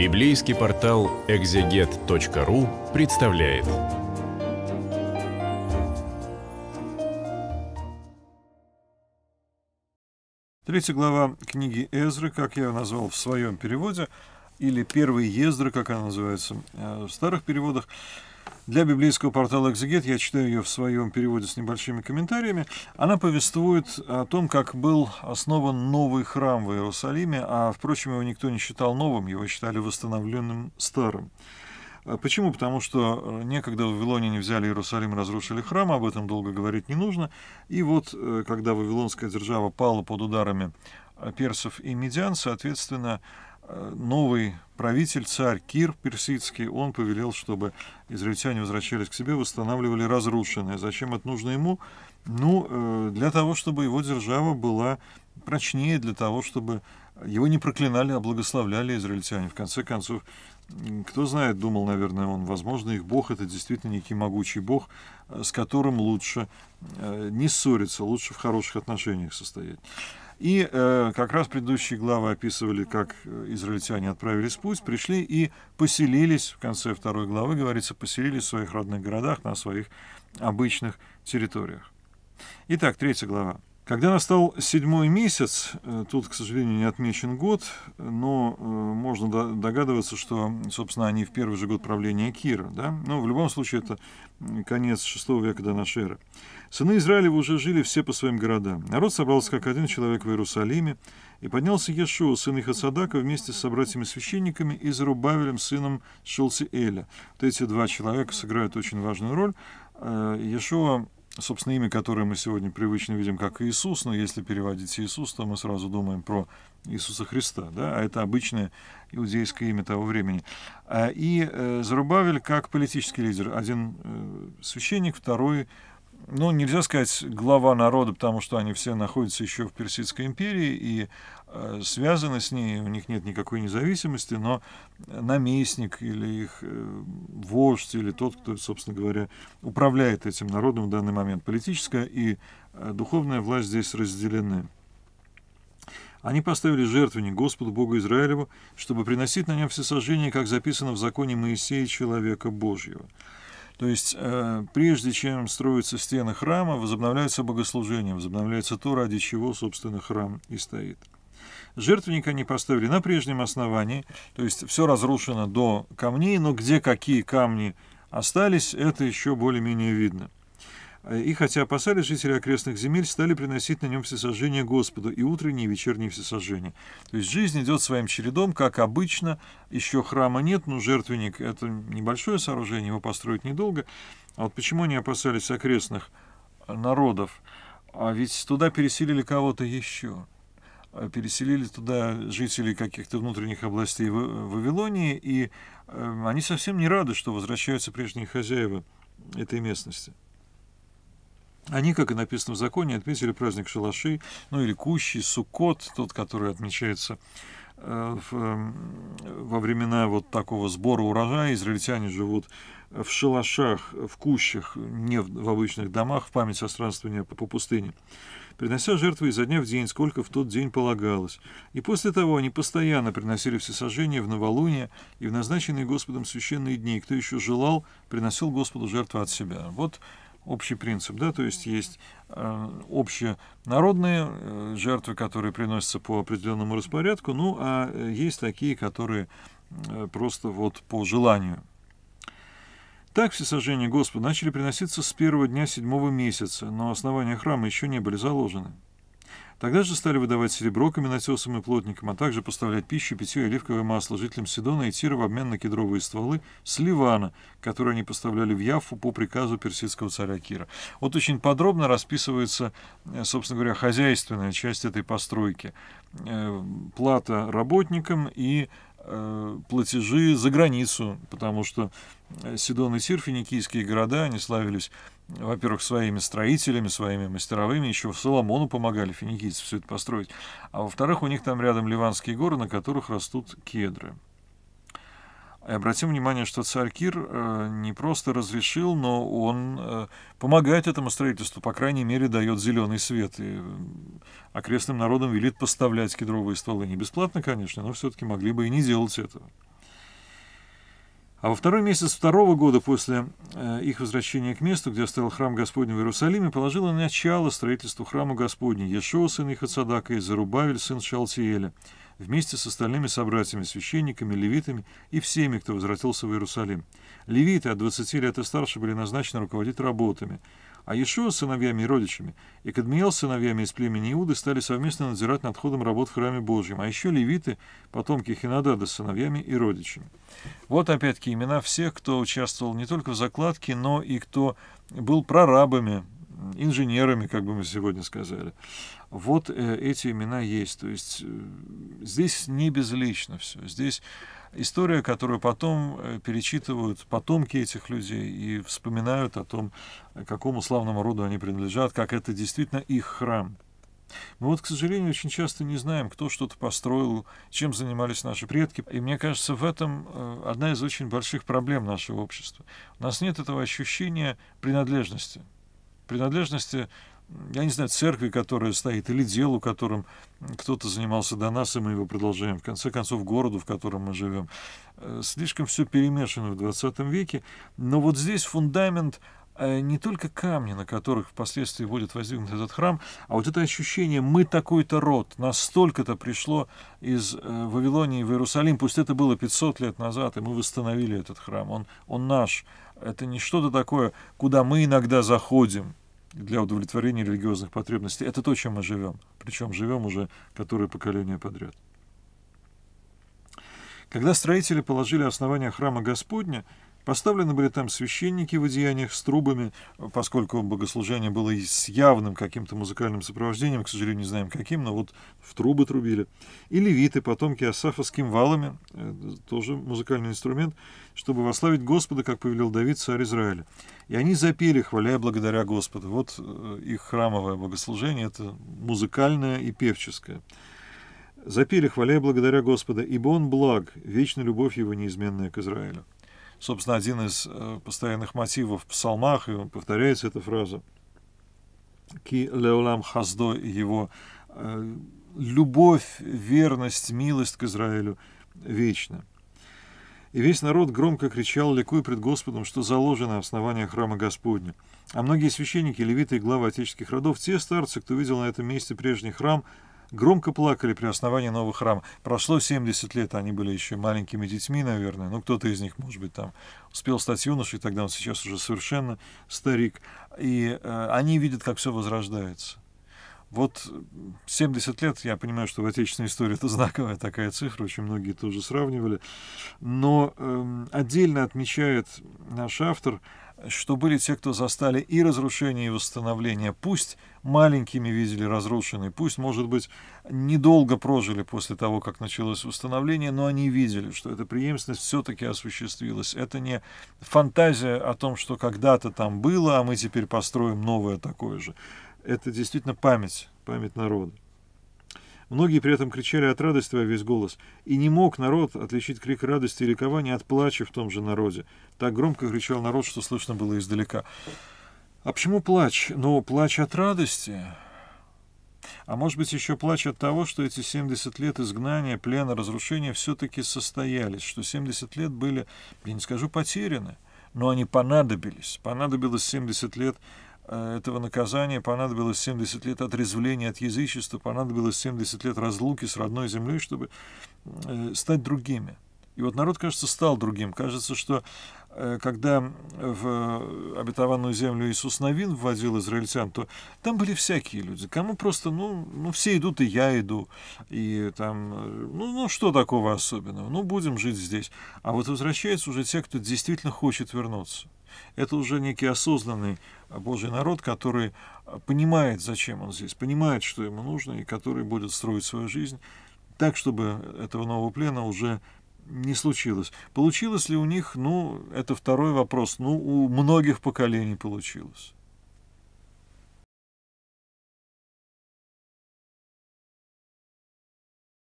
Библейский портал экзегет.ру представляет. Третья глава книги Эзры, как я ее назвал в своем переводе, или первые ездра, как она называется э, в старых переводах. Для библейского портала «Экзегет» я читаю ее в своем переводе с небольшими комментариями. Она повествует о том, как был основан новый храм в Иерусалиме, а, впрочем, его никто не считал новым, его считали восстановленным старым. Э, почему? Потому что э, некогда в Вавилоне не взяли Иерусалим, разрушили храм, об этом долго говорить не нужно. И вот, когда вавилонская держава пала под ударами персов и медиан, соответственно, новый правитель, царь Кир персидский, он повелел, чтобы израильтяне возвращались к себе, восстанавливали разрушенное. Зачем это нужно ему? Ну, э, для того, чтобы его держава была прочнее, для того, чтобы его не проклинали, а благословляли израильтяне. В конце концов, кто знает, думал, наверное, он, возможно, их Бог это действительно некий могучий Бог, э, с которым лучше э, не ссориться, лучше в хороших отношениях состоять. И э, как раз предыдущие главы описывали, как э, израильтяне отправились в путь, пришли и поселились, в конце второй главы говорится, поселились в своих родных городах, на своих обычных территориях. Итак, третья глава. Когда настал седьмой месяц, э, тут, к сожалению, не отмечен год, но э, можно догадываться, что, собственно, они в первый же год правления Кира. Да? Но в любом случае это конец шестого века до нашей эры. Сыны Израилева уже жили все по своим городам. Народ собрался как один человек в Иерусалиме, и поднялся Ешуа, сын их Исадака, вместе с братьями священниками и Зарубавелем, сыном Шелси Эля. Вот эти два человека сыграют очень важную роль. Э, Ешуа собственно, имя, которое мы сегодня привычно видим как Иисус, но если переводить Иисус, то мы сразу думаем про Иисуса Христа, да, а это обычное иудейское имя того времени. А, и э, Зарубавель как политический лидер, один э, священник, второй ну, нельзя сказать глава народа, потому что они все находятся еще в Персидской империи и э, связаны с ней, у них нет никакой независимости, но наместник или их э, вождь, или тот, кто, собственно говоря, управляет этим народом в данный момент, политическая и э, духовная власть здесь разделены. Они поставили жертвенник Господу Богу Израилеву, чтобы приносить на нем все сожжения, как записано в законе Моисея, человека Божьего. То есть, э, прежде чем строятся стены храма, возобновляются богослужения, возобновляется то, ради чего, собственно, храм и стоит. Жертвенник они поставили на прежнем основании, то есть все разрушено до камней, но где какие камни остались, это еще более-менее видно. Э, и хотя опасались жители окрестных земель, стали приносить на нем всесожжение Господу, и утренние, и вечерние всесожжения. То есть жизнь идет своим чередом, как обычно. Еще храма нет, но жертвенник – это небольшое сооружение, его построить недолго. А вот почему они опасались окрестных э, народов? А ведь туда переселили кого-то еще э, переселили туда жителей каких-то внутренних областей Вавилонии, и они совсем не рады, что возвращаются прежние хозяева этой местности. Они, как и написано в законе, отметили праздник шалаши, ну или кущи, суккот, тот, который отмечается э, в, эм, во времена вот такого сбора урожая израильтяне живут в шалашах, в кущах, не в, в обычных домах, в память о странствовании по, по пустыне, принося жертвы изо дня в день, сколько в тот день полагалось. И после того они постоянно приносили всесожжение в новолуние и в назначенные Господом священные дни. Кто еще желал, приносил Господу жертву от себя. Вот общий принцип, да, то есть есть э, общенародные э, жертвы, которые приносятся по определенному распорядку, ну, а э, есть такие, которые э, просто вот по желанию. Так все сожжения Господа начали приноситься с первого дня седьмого месяца, но основания храма еще не были заложены. Тогда же стали выдавать серебро каменотесам и плотникам, а также поставлять пищу, питье и оливковое масло жителям Сидона и Тира в обмен на кедровые стволы с Ливана, которые они поставляли в Яфу по приказу персидского царя Кира. Вот очень подробно расписывается, э, собственно говоря, хозяйственная часть этой постройки. Э, плата работникам и э, платежи за границу, потому что Сидон и Тир, финикийские города, они славились во-первых, своими строителями, своими мастеровыми, еще в Соломону помогали финикийцы все это построить. А во-вторых, у них там рядом ливанские горы, на которых растут кедры. И обратим внимание, что царь Кир э, не просто разрешил, но он э, помогает этому строительству, по крайней мере, дает зеленый свет и э, окрестным народам велит поставлять кедровые стволы. Не бесплатно, конечно, но все-таки могли бы и не делать этого. А во второй месяц второго года после э, их возвращения к месту, где стоял храм Господень в Иерусалиме, положило начало строительству храма Господня Ешо, сын Ихацадака, и Зарубавель, сын Шалтиэля, вместе с остальными собратьями, священниками, левитами и всеми, кто возвратился в Иерусалим. Левиты от 20 лет и старше были назначены руководить работами – а Иешуа с сыновьями и родичами, и Кадмиел с сыновьями из племени Иуды стали совместно надзирать над ходом работ в храме Божьем, а еще левиты, потомки Хинадада с сыновьями и родичами. Вот опять-таки имена всех, кто участвовал не только в закладке, но и кто был прорабами, инженерами, как бы мы сегодня сказали. Вот э, эти имена есть. То есть э, здесь не безлично все. Здесь история, которую потом э, перечитывают потомки этих людей и вспоминают о том, какому славному роду они принадлежат, как это действительно их храм. Мы вот, к сожалению, очень часто не знаем, кто что-то построил, чем занимались наши предки. И мне кажется, в этом э, одна из очень больших проблем нашего общества. У нас нет этого ощущения принадлежности. Принадлежности я не знаю, церкви, которая стоит, или делу, которым кто-то занимался до нас, и мы его продолжаем, в конце концов, городу, в котором мы живем. Э, слишком все перемешано в 20 веке, но вот здесь фундамент э, не только камни, на которых впоследствии будет воздвигнут этот храм, а вот это ощущение «мы такой-то род», настолько-то пришло из э, Вавилонии в Иерусалим, пусть это было 500 лет назад, и мы восстановили этот храм, он, он наш, это не что-то такое, куда мы иногда заходим, для удовлетворения религиозных потребностей. Это то, чем мы живем. Причем живем уже которое поколение подряд. Когда строители положили основание храма Господня, Поставлены были там священники в одеяниях с трубами, поскольку богослужение было и с явным каким-то музыкальным сопровождением, к сожалению, не знаем каким, но вот в трубы трубили. И левиты, потомки Асафа с кимвалами, э, тоже музыкальный инструмент, чтобы вославить Господа, как повелел Давид, царь Израиля. И они запели, хваляя благодаря Господу. Вот э, их храмовое богослужение, это музыкальное и певческое. Запели, хваляя благодаря Господа, ибо он благ, вечная любовь его неизменная к Израилю собственно, один из э, постоянных мотивов в псалмах, и повторяется эта фраза, «Ки леолам хаздо» его э, любовь, верность, милость к Израилю вечна. И весь народ громко кричал, ликуя пред Господом, что заложено основание храма Господня. А многие священники, левиты и главы отеческих родов, те старцы, кто видел на этом месте прежний храм, громко плакали при основании нового храма. Прошло 70 лет, они были еще маленькими детьми, наверное, ну, кто-то из них, может быть, там успел стать юношей, тогда он сейчас уже совершенно старик, и э, они видят, как все возрождается. Вот 70 лет, я понимаю, что в отечественной истории это знаковая такая цифра, очень многие тоже сравнивали, но э, отдельно отмечает наш автор что были те, кто застали и разрушение, и восстановление. Пусть маленькими видели разрушенные, пусть, может быть, недолго прожили после того, как началось восстановление, но они видели, что эта преемственность все-таки осуществилась. Это не фантазия о том, что когда-то там было, а мы теперь построим новое такое же. Это действительно память, память народа. Многие при этом кричали от радости во весь голос, и не мог народ отличить крик радости и ликования от плача в том же народе. Так громко кричал народ, что слышно было издалека. А почему плач? Ну, плач от радости. А может быть, еще плач от того, что эти 70 лет изгнания, плена, разрушения все-таки состоялись, что 70 лет были, я не скажу, потеряны, но они понадобились. Понадобилось 70 лет Э, этого наказания понадобилось 70 лет отрезвления от язычества, понадобилось 70 лет разлуки с родной землей, чтобы э, стать другими. И вот народ, кажется, стал другим. Кажется, что э, когда в обетованную землю Иисус Новин вводил израильтян, то там были всякие люди. Кому просто, ну, ну все идут, и я иду. И там, ну, ну, что такого особенного? Ну, будем жить здесь. А вот возвращаются уже те, кто действительно хочет вернуться. Это уже некий осознанный а, Божий народ, который а, понимает, зачем он здесь, понимает, что ему нужно, и который будет строить свою жизнь так, чтобы этого нового плена уже не случилось. Получилось ли у них, ну, это второй вопрос. Ну, у многих поколений получилось.